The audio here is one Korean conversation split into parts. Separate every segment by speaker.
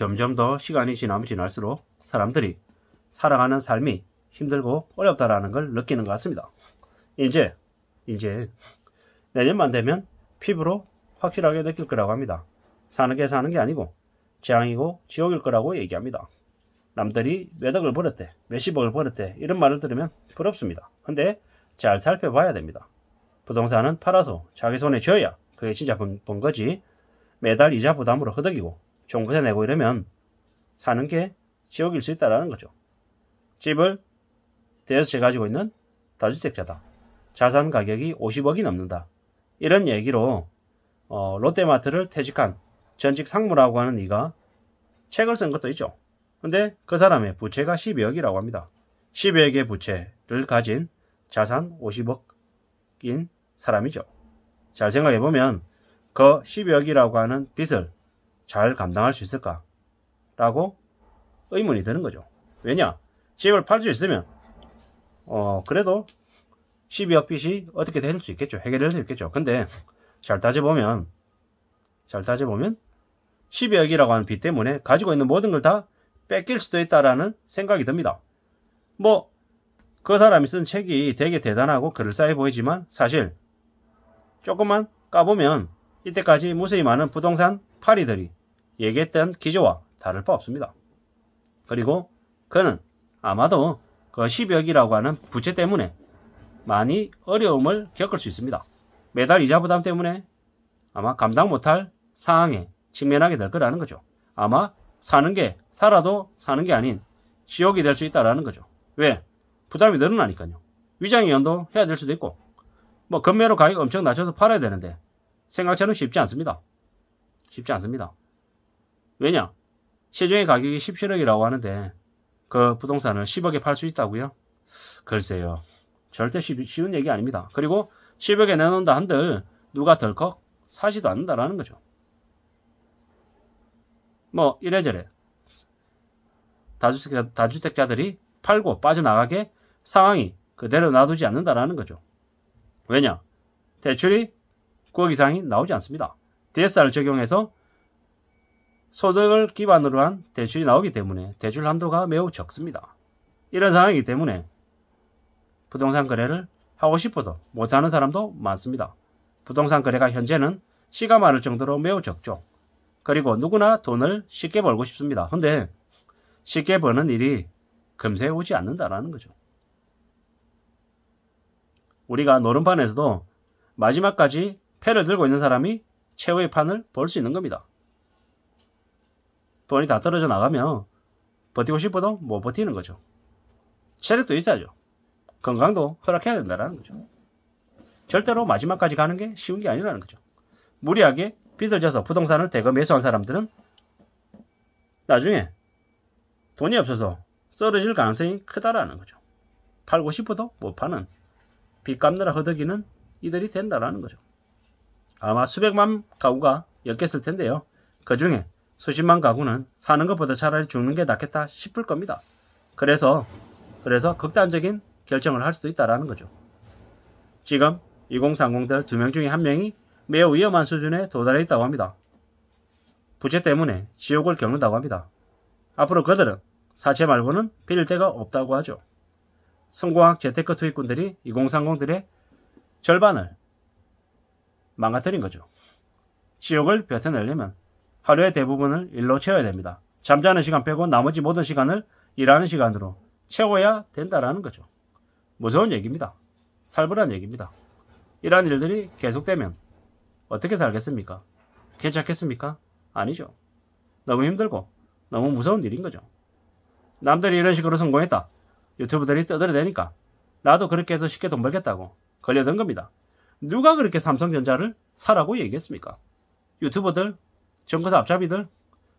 Speaker 1: 점점 더 시간이 지나면 지날수록 사람들이 살아가는 삶이 힘들고 어렵다라는 걸 느끼는 것 같습니다. 이제 이제 내년만 되면 피부로 확실하게 느낄 거라고 합니다. 사는 게 사는 게 아니고 재앙이고 지옥일 거라고 얘기합니다. 남들이 몇 억을 벌었대, 몇십억을 벌었대 이런 말을 들으면 부럽습니다. 근데 잘 살펴봐야 됩니다. 부동산은 팔아서 자기 손에 쥐어야 그게 진짜 번, 번 거지 매달 이자 부담으로 허덕이고 종부세 내고 이러면 사는 게 지옥일 수 있다라는 거죠. 집을 대여세 가지고 있는 다주택자다. 자산 가격이 50억이 넘는다. 이런 얘기로 어, 롯데마트를 퇴직한 전직 상무라고 하는 이가 책을 쓴 것도 있죠. 근데 그 사람의 부채가 12억이라고 합니다. 12억의 부채를 가진 자산 50억인 사람이죠. 잘 생각해보면 그 12억이라고 하는 빚을 잘 감당할 수 있을까? 라고 의문이 드는 거죠. 왜냐? 집을 팔 수 있으면 어 그래도 12억 빚이 어떻게 될 수 있겠죠. 해결될 수 있겠죠. 근데 잘 따져보면 잘 따져보면 12억이라고 하는 빚 때문에 가지고 있는 모든 걸 다 뺏길 수도 있다라는 생각이 듭니다. 뭐 그 사람이 쓴 책이 되게 대단하고 그럴싸해 보이지만 사실 조금만 까보면 이때까지 무수히 많은 부동산 파리들이 얘기했던 기조와 다를 바 없습니다. 그리고 그는 아마도 그1 0억이라고 하는 부채 때문에 많이 어려움을 겪을 수 있습니다. 매달 이자 부담 때문에 아마 감당 못할 상황에 직면하게 될 거라는 거죠. 아마 사는 게 살아도 사는 게 아닌 지옥이 될 수 있다라는 거죠. 왜? 부담이 늘어나니까요. 위장이연도 해야 될 수도 있고 뭐금매로 가격 엄청 낮춰서 팔아야 되는데 생각처럼 쉽지 않습니다. 쉽지 않습니다. 왜냐? 시중의 가격이 17억이라고 하는데 그 부동산을 10억에 팔 수 있다고요? 글쎄요. 절대 쉬운 얘기 아닙니다. 그리고 10억에 내놓는다 한들 누가 덜컥 사지도 않는다라는 거죠. 뭐 이래저래 다주택자, 다주택자들이 팔고 빠져나가게 상황이 그대로 놔두지 않는다라는 거죠. 왜냐? 대출이 9억 이상이 나오지 않습니다. DSR을 적용해서 소득을 기반으로 한 대출이 나오기 때문에 대출 한도가 매우 적습니다. 이런 상황이기 때문에 부동산 거래를 하고 싶어도 못하는 사람도 많습니다. 부동산 거래가 현재는 시가 많을 정도로 매우 적죠. 그리고 누구나 돈을 쉽게 벌고 싶습니다. 근데 쉽게 버는 일이 금세 오지 않는다라는 거죠. 우리가 노름판에서도 마지막까지 패를 들고 있는 사람이 최후의 판을 볼 수 있는 겁니다. 돈이 다 떨어져 나가면 버티고 싶어도 못 버티는 거죠. 체력도 있어야죠. 건강도 허락해야 된다는 거죠. 절대로 마지막까지 가는 게 쉬운 게 아니라는 거죠. 무리하게 빚을 져서 부동산을 대거 매수한 사람들은 나중에 돈이 없어서 쓰러질 가능성이 크다라는 거죠. 팔고 싶어도 못 파는 빚 갚느라 허덕이는 이들이 된다라는 거죠. 아마 수백만 가구가 엮였을 텐데요. 그 중에 수십만 가구는 사는 것보다 차라리 죽는 게 낫겠다 싶을 겁니다. 그래서 그래서 극단적인 결정을 할 수도 있다라는 거죠. 지금 2030들 두 명 중에 한 명이 매우 위험한 수준에 도달해 있다고 합니다. 부채 때문에 지옥을 겪는다고 합니다. 앞으로 그들은 사채 말고는 빌릴 데가 없다고 하죠. 성공학 재테크 투입꾼들이 2030들의 절반을 망가뜨린 거죠. 지옥을 뱉어내려면 하루의 대부분을 일로 채워야 됩니다. 잠자는 시간 빼고 나머지 모든 시간을 일하는 시간으로 채워야 된다라는 거죠. 무서운 얘기입니다. 살벌한 얘기입니다. 이러한 일들이 계속되면 어떻게 살겠습니까? 괜찮겠습니까? 아니죠. 너무 힘들고 너무 무서운 일인 거죠. 남들이 이런 식으로 성공했다. 유튜브들이 떠들어대니까 나도 그렇게 해서 쉽게 돈 벌겠다고 걸려든 겁니다. 누가 그렇게 삼성전자를 사라고 얘기했습니까? 유튜버들 증권사 앞잡이들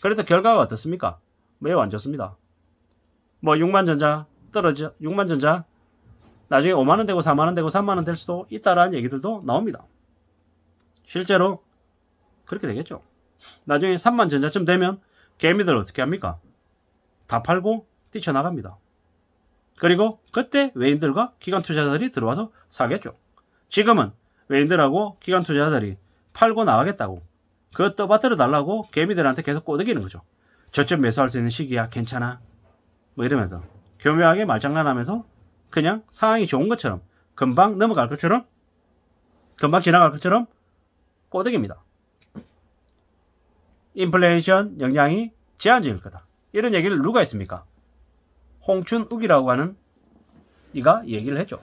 Speaker 1: 그래도 결과가 어떻습니까? 매우 안 좋습니다. 뭐 6만전자 떨어져 6만전자 나중에 5만원 되고 4만원 되고 3만원 될 수도 있다라는 얘기들도 나옵니다. 실제로 그렇게 되겠죠. 나중에 3만전자쯤 되면 개미들 어떻게 합니까? 다 팔고 뛰쳐나갑니다. 그리고 그때 외인들과 기관 투자자들이 들어와서 사겠죠. 지금은 외인들하고 기관 투자자들이 팔고 나가겠다고 그것 떠받들어 달라고 개미들한테 계속 꼬드기는 거죠. 저점 매수할 수 있는 시기야 괜찮아 뭐 이러면서 교묘하게 말장난하면서 그냥 상황이 좋은 것처럼 금방 넘어갈 것처럼 금방 지나갈 것처럼 꼬드깁니다. 인플레이션 영향이 제한적일 거다. 이런 얘기를 누가 했습니까? 홍춘욱이라고 하는 이가 얘기를 했죠.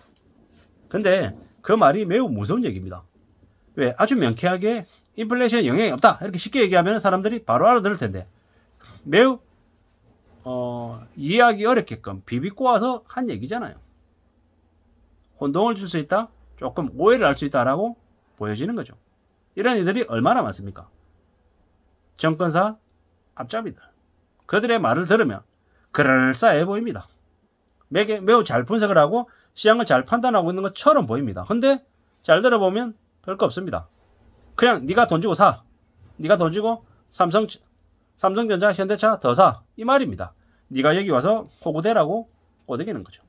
Speaker 1: 근데 그 말이 매우 무서운 얘기입니다. 왜? 아주 명쾌하게 인플레이션에 영향이 없다. 이렇게 쉽게 얘기하면 사람들이 바로 알아들을 텐데 매우 어, 이해하기 어렵게끔 비비꼬아서 한 얘기잖아요. 혼동을 줄 수 있다, 조금 오해를 할 수 있다라고 보여지는 거죠. 이런 이들이 얼마나 많습니까? 정권사 앞잡이들. 그들의 말을 들으면 그럴싸해 보입니다. 매우 잘 분석을 하고 시장을 잘 판단하고 있는 것처럼 보입니다. 근데 잘 들어보면 별거 없습니다. 그냥 네가 돈 주고 사. 네가 돈 주고 삼성 삼성전자, 현대차 더 사. 이 말입니다. 네가 여기 와서 호구대라고 꼬드기는 거죠.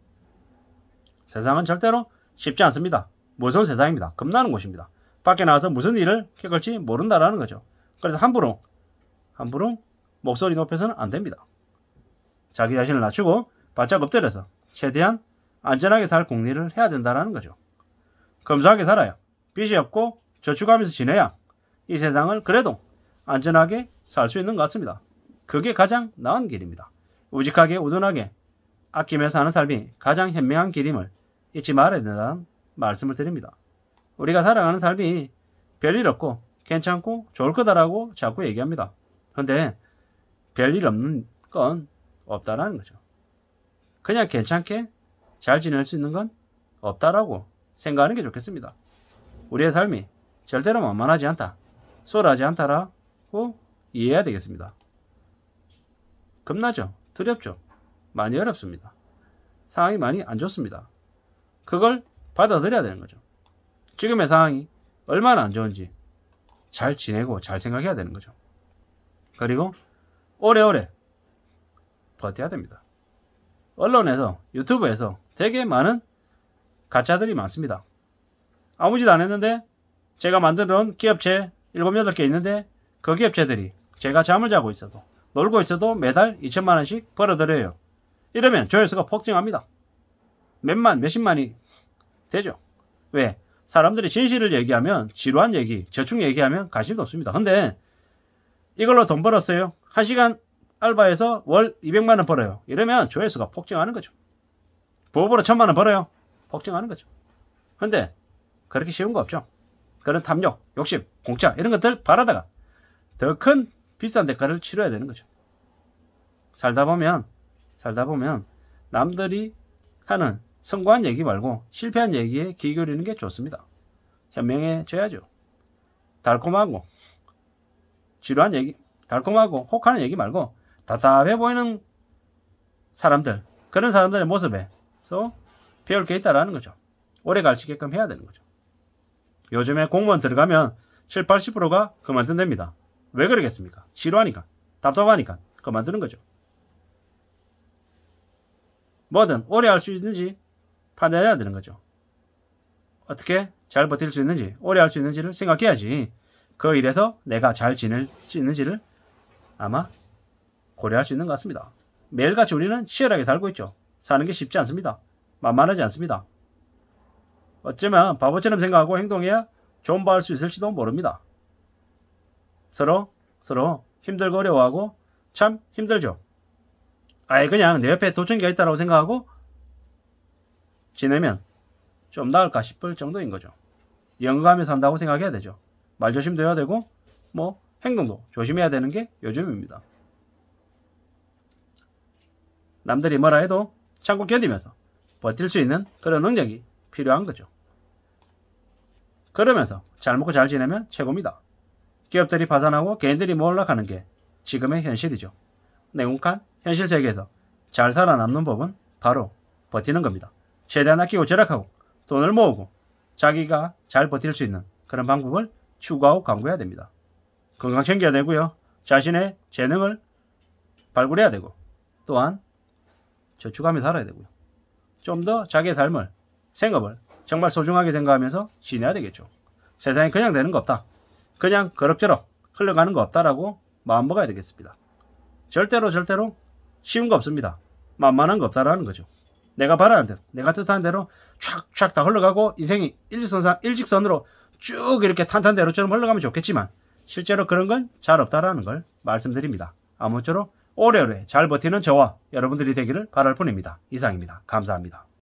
Speaker 1: 세상은 절대로 쉽지 않습니다. 무서운 세상입니다. 겁나는 곳입니다. 밖에 나와서 무슨 일을 겪을지 모른다라는 거죠. 그래서 함부로 함부로 목소리 높여서는 안 됩니다. 자기 자신을 낮추고 바짝 엎드려서 최대한 안전하게 살 공리를 해야 된다라는 거죠. 검소하게 살아요. 빚이 없고 저축하면서 지내야 이 세상을 그래도 안전하게 살 수 있는 것 같습니다. 그게 가장 나은 길입니다. 우직하게 우둔하게 아끼서 사는 삶이 가장 현명한 길임을 잊지 말아야 된다는 말씀을 드립니다. 우리가 살아가는 삶이 별일 없고 괜찮고 좋을 거다라고 자꾸 얘기합니다. 근데 별일 없는 건 없다라는 거죠. 그냥 괜찮게 잘 지낼 수 있는 건 없다라고 생각하는 게 좋겠습니다. 우리의 삶이 절대로 만만하지 않다. 소홀하지 않다라고 이해해야 되겠습니다. 겁나죠? 두렵죠? 많이 어렵습니다. 상황이 많이 안 좋습니다. 그걸 받아들여야 되는 거죠. 지금의 상황이 얼마나 안 좋은지 잘 지내고 잘 생각해야 되는 거죠. 그리고 오래오래 버텨야 됩니다. 언론에서 유튜브에서 되게 많은 가짜들이 많습니다. 아무 짓 안 했는데 제가 만드는 기업체 7-8개 있는데 그 기업체들이 제가 잠을 자고 있어도 놀고 있어도 매달 2천만원씩 벌어들여요. 이러면 조회수가 폭증합니다. 몇만 몇십만이 되죠. 왜? 사람들이 진실을 얘기하면 지루한 얘기, 저축 얘기하면 관심도 없습니다. 근데 이걸로 돈 벌었어요. 1 시간 알바해서 월 200만원 벌어요. 이러면 조회수가 폭증하는 거죠. 부업으로 1 천만원 벌어요. 폭증하는 거죠. 근데 그렇게 쉬운 거 없죠. 그런 탐욕, 욕심, 공짜 이런 것들 바라다가 더 큰 비싼 대가를 치러야 되는 거죠. 살다 보면 살다 보면 남들이 하는 성공한 얘기 말고 실패한 얘기에 귀 기울이는 게 좋습니다. 현명해져야죠. 달콤하고 지루한 얘기, 달콤하고 혹하는 얘기 말고 답답해 보이는 사람들, 그런 사람들의 모습에 서 배울 게 있다라는 거죠. 오래 갈 수 있게끔 해야 되는 거죠. 요즘에 공무원 들어가면 7, 80%가 그만둔답니다. 왜 그러겠습니까? 지루하니까. 답답하니까. 그만두는 거죠. 뭐든 오래 할 수 있는지 판단해야 되는 거죠. 어떻게 잘 버틸 수 있는지, 오래 할 수 있는지를 생각해야지 그 일에서 내가 잘 지낼 수 있는지를 아마 고려할 수 있는 것 같습니다. 매일같이 우리는 치열하게 살고 있죠. 사는 게 쉽지 않습니다. 만만하지 않습니다. 어쩌면 바보처럼 생각하고 행동해야 존버할 수 있을지도 모릅니다. 서로 서로 힘들고 어려워하고 참 힘들죠. 아예 그냥 내 옆에 도청기가 있다고 생각하고 지내면 좀 나을까 싶을 정도인 거죠. 영감에 산다고 생각해야 되죠. 말 조심도 해야 되고 뭐 행동도 조심해야 되는 게 요즘입니다. 남들이 뭐라 해도 참고 견디면서 버틸 수 있는 그런 능력이 필요한 거죠. 그러면서 잘 먹고 잘 지내면 최고입니다. 기업들이 파산하고 개인들이 몰락하는 게 지금의 현실이죠. 냉혹한 현실 세계에서 잘 살아남는 법은 바로 버티는 겁니다. 최대한 아끼고 절약하고 돈을 모으고 자기가 잘 버틸 수 있는 그런 방법을 추구하고 강구해야 됩니다. 건강 챙겨야 되고요. 자신의 재능을 발굴해야 되고 또한 저축하며 살아야 되고요. 좀 더 자기의 삶을 생업을 정말 소중하게 생각하면서 지내야 되겠죠. 세상에 그냥 되는 거 없다. 그냥 그럭저럭 흘러가는 거 없다라고 마음 먹어야 되겠습니다. 절대로 절대로 쉬운 거 없습니다. 만만한 거 없다라는 거죠. 내가 바라는 대로, 내가 뜻하는 대로 촥촥 다 흘러가고 인생이 일직선상, 일직선으로 쭉 이렇게 탄탄대로처럼 흘러가면 좋겠지만 실제로 그런 건 잘 없다라는 걸 말씀드립니다. 아무쪼록 오래오래 잘 버티는 저와 여러분들이 되기를 바랄 뿐입니다. 이상입니다. 감사합니다.